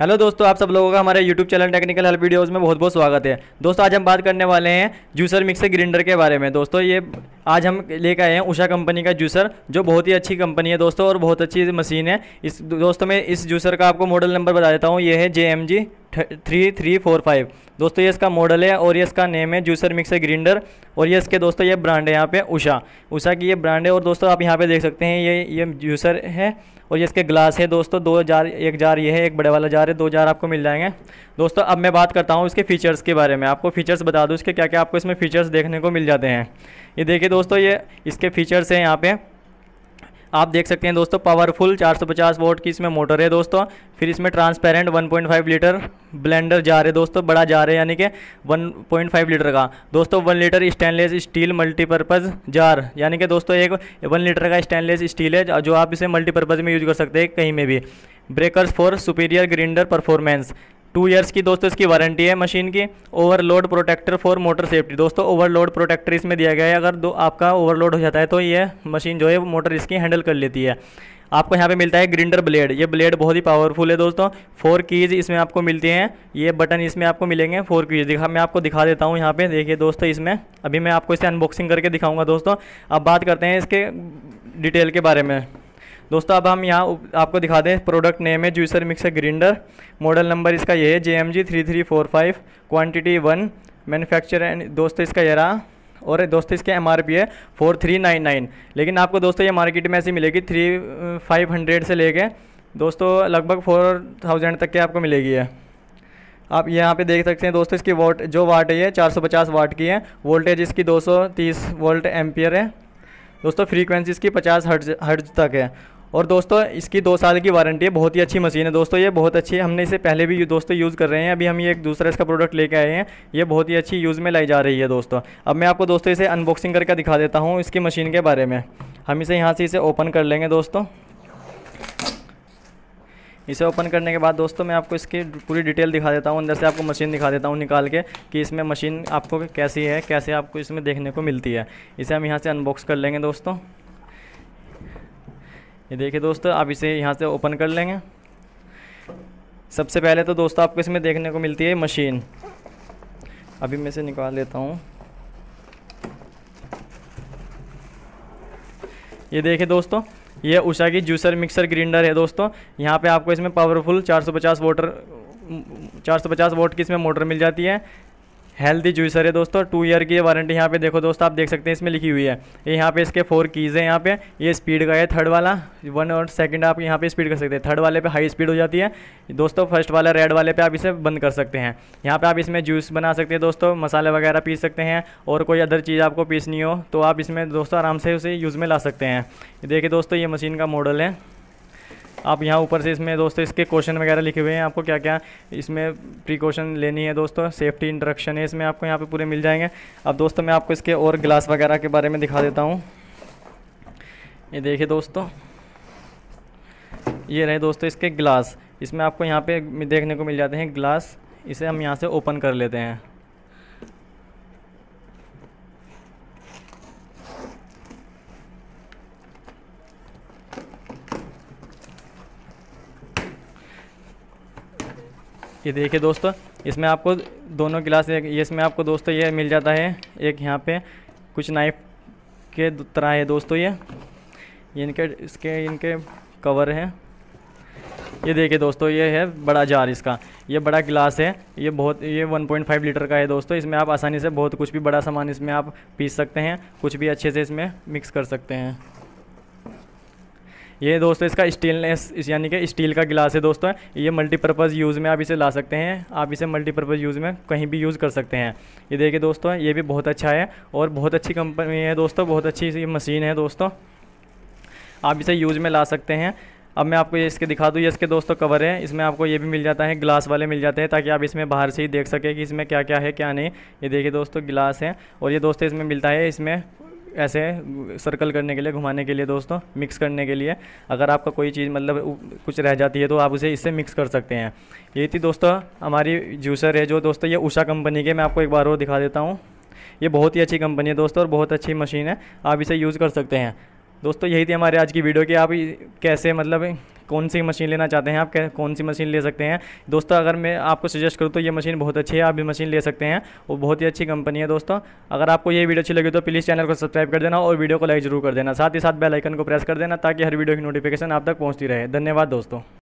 hello दोस्तों आप सब लोगों का हमारे YouTube channel technical help videos में बहुत बहुत स्वागत है दोस्तों आज हम बात करने वाले हैं जूसर मिक्सर ग्रिंडर के बारे में दोस्तों ये आज हम लेकर आए हैं उषा कंपनी का जूसर जो बहुत ही अच्छी कंपनी है दोस्तों और बहुत अच्छी मशीन है इस दोस्तों में इस जूसर का आपको मॉडल नंबर बता देता हूँ ये है J M G three three four five दोस्तों ये इसका मॉडल है और ये इसका नेम है जूसर मिक्सर ग्रिंडर और ये इसके दोस्तों ये ब्रांड है यहाँ पे उषा उषा की ये ब्रांड है और दोस्तों आप यहाँ पे देख सकते हैं ये ये जूसर है और ये इसके ग्लास है दोस्तों दो जार एक जार ये है एक बड़े वाला जार है दो जार आपको मिल जाएंगे दोस्तों अब मैं बात करता हूँ इसके फीचर्स के बारे में आपको फीचर्स बता दूँ इसके क्या क्या आपको इसमें फ़ीचर्स देखने को मिल जाते हैं ये देखिए दोस्तों ये इसके फीचर्स हैं यहाँ पर आप देख सकते हैं दोस्तों पावरफुल 450 वोट की इसमें मोटर है दोस्तों फिर इसमें ट्रांसपेरेंट 1.5 लीटर ब्लेंडर जा है दोस्तों बड़ा जार है यानी कि 1.5 लीटर का दोस्तों 1 litre stainless steel multipurpose jar यानी कि दोस्तों एक वन लीटर का स्टेनलेस स्टील है जो आप इसे मल्टीपर्पज़ में यूज कर सकते हैं कहीं में भी breakers for superior grinder performance two years की दोस्तों इसकी वारंटी है मशीन की overload protector for motor safety दोस्तों ओवरलोड प्रोटेक्टर इसमें दिया गया है अगर दो आपका ओवरलोड हो जाता है तो ये मशीन जो है मोटर इसकी हैंडल कर लेती है आपको यहाँ पे मिलता है ग्रिंडर ब्लेड ये ब्लेड बहुत ही पावरफुल है दोस्तों फोर कीज इसमें आपको मिलती हैं ये बटन इसमें आपको मिलेंगे फोर कीज दिखा मैं आपको दिखा देता हूँ यहाँ पे देखिए दोस्तों इसमें अभी मैं आपको इसे अनबॉक्सिंग करके दिखाऊंगा दोस्तों अब बात करते हैं इसके डिटेल के बारे में दोस्तों अब हम यहाँ आपको दिखा दें प्रोडक्ट नेम है juicer mixer grinder model number इसका ये है J M G three three four five quantity one manufacture and दोस्तों इसका ये रहा और दोस्तों इसके एम आर पी है फोर थ्री नाइन नाइन लेकिन आपको दोस्तों ये मार्केट में ऐसी मिलेगी थ्री फाइव हंड्रेड से लेके दोस्तों लगभग फोर थाउजेंड तक के आपको मिलेगी है आप यहाँ पे देख सकते हैं दोस्तों इसकी वोट जो वाट है ये 450 वाट की है वोल्टेज इसकी 230 वोल्ट एम्पियर है दोस्तों फ्रीक्वेंसी इसकी 50 हर्ट्ज हर्ट्ज तक है और दोस्तों इसकी दो साल की वारंटी है बहुत ही अच्छी मशीन है दोस्तों ये बहुत अच्छी है हमने इसे पहले भी दोस्तों यूज़ कर रहे हैं अभी हम ये एक दूसरा इसका प्रोडक्ट लेके आए हैं ये बहुत ही अच्छी यूज़ में लाई जा रही है दोस्तों अब मैं आपको दोस्तों इसे अनबॉक्सिंग करके दिखा देता हूँ इसकी मशीन के बारे में हम इसे यहाँ से इसे ओपन कर लेंगे दोस्तों इसे ओपन करने के बाद दोस्तों मैं आपको इसकी पूरी डिटेल दिखा देता हूँ अंदर से आपको मशीन दिखा देता हूँ निकाल के कि इसमें मशीन आपको कैसी है कैसे आपको इसमें देखने को मिलती है इसे हम यहाँ से अनबॉक्स कर लेंगे दोस्तों ये देखिए दोस्तों आप इसे यहाँ से ओपन कर लेंगे सबसे पहले तो दोस्तों आपको इसमें देखने को मिलती है मशीन अभी मैं इसे निकाल लेता हूँ ये देखिए दोस्तों ये उषा की जूसर मिक्सर ग्राइंडर है दोस्तों यहाँ पे आपको इसमें पावरफुल 450 वाटर पचास वोट की इसमें मोटर मिल जाती है हेल्दी जूसर है दोस्तों टू ईयर की वारंटी यहाँ पे देखो दोस्तों आप देख सकते हैं इसमें लिखी हुई है ये यहाँ पे इसके फोर कीज़ हैं यहाँ पे ये स्पीड का है थर्ड वाला वन और सेकंड आप यहाँ पे स्पीड कर सकते हैं थर्ड वाले पे हाई स्पीड हो जाती है दोस्तों फर्स्ट वाला रेड वाले पे आप इसे बंद कर सकते हैं यहाँ पे आप इसमें जूस बना सकते हैं दोस्तों मसाले वगैरह पीस सकते हैं और कोई अदर चीज़ आपको पीसनी हो तो आप इसमें दोस्तों आराम से उसे यूज़ में ला सकते हैं देखिए दोस्तों ये मशीन का मॉडल है आप यहाँ ऊपर से इसमें दोस्तों इसके क्वेश्चन वगैरह लिखे हुए हैं आपको क्या क्या इसमें प्रिकॉशन लेनी है दोस्तों सेफ्टी इंट्रक्शन है इसमें आपको यहाँ पे पूरे मिल जाएंगे अब दोस्तों मैं आपको इसके और ग्लास वगैरह के बारे में दिखा देता हूँ ये देखिए दोस्तों ये रहे दोस्तों इसके ग्लास इसमें आपको यहाँ पे देखने को मिल जाते हैं ग्लास इसे हम यहाँ से ओपन कर लेते हैं ये देखिए दोस्तों इसमें आपको दोनों गिलास इसमें आपको दोस्तों ये मिल जाता है एक यहाँ पे कुछ नाइफ के तरह है दोस्तों ये ये इनके इसके इनके कवर हैं ये देखिए दोस्तों ये है बड़ा जार इसका ये बड़ा गिलास है ये बहुत ये 1.5 लीटर का है दोस्तों इसमें आप आसानी से बहुत कुछ भी बड़ा सामान इसमें आप पीस सकते हैं कुछ भी अच्छे से इसमें मिक्स कर सकते हैं ये दोस्तों इसका स्टेनलेस इस यानी कि स्टील का गिलास है दोस्तों ये मल्टीपर्पज़ यूज़ में आप इसे ला सकते हैं आप इसे मल्टीपर्पज़ यूज़ में कहीं भी यूज़ कर सकते हैं ये देखिए दोस्तों ये भी बहुत अच्छा है और बहुत अच्छी कंपनी है दोस्तों बहुत अच्छी ये मशीन है दोस्तों आप इसे यूज़ में ला सकते हैं अब मैं आपको ये इसके दिखा दूँ ये इसके दोस्तों कवर है इसमें आपको ये भी मिल जाता है ग्लास वाले मिल जाते हैं ताकि आप इसमें बाहर से ही देख सकें कि इसमें क्या क्या है क्या नहीं ये देखिए दोस्तों गिलास है और ये दोस्तों इसमें मिलता है इसमें ऐसे सर्कल करने के लिए घुमाने के लिए दोस्तों मिक्स करने के लिए अगर आपका कोई चीज़ मतलब कुछ रह जाती है तो आप उसे इससे मिक्स कर सकते हैं ये थी दोस्तों हमारी जूसर है जो दोस्तों ये उषा कंपनी के मैं आपको एक बार और दिखा देता हूँ ये बहुत ही अच्छी कंपनी है दोस्तों और बहुत अच्छी मशीन है आप इसे यूज़ कर सकते हैं दोस्तों यही थी हमारे आज की वीडियो कि आप कैसे मतलब कौन सी मशीन लेना चाहते हैं आप कौन सी मशीन ले सकते हैं दोस्तों अगर मैं आपको सजेस्ट करूँ तो ये मशीन बहुत अच्छी है आप भी मशीन ले सकते हैं वो बहुत ही अच्छी कंपनी है दोस्तों अगर आपको ये वीडियो अच्छी लगी तो प्लीज़ चैनल को सब्सक्राइब कर देना और वीडियो को लाइक जरूर कर देना साथ ही साथ बेलाइकन को प्रेस कर देना ताकि हर वीडियो की नोटिफिकेशन आप तक पहुँचती रहे धन्यवाद दोस्तों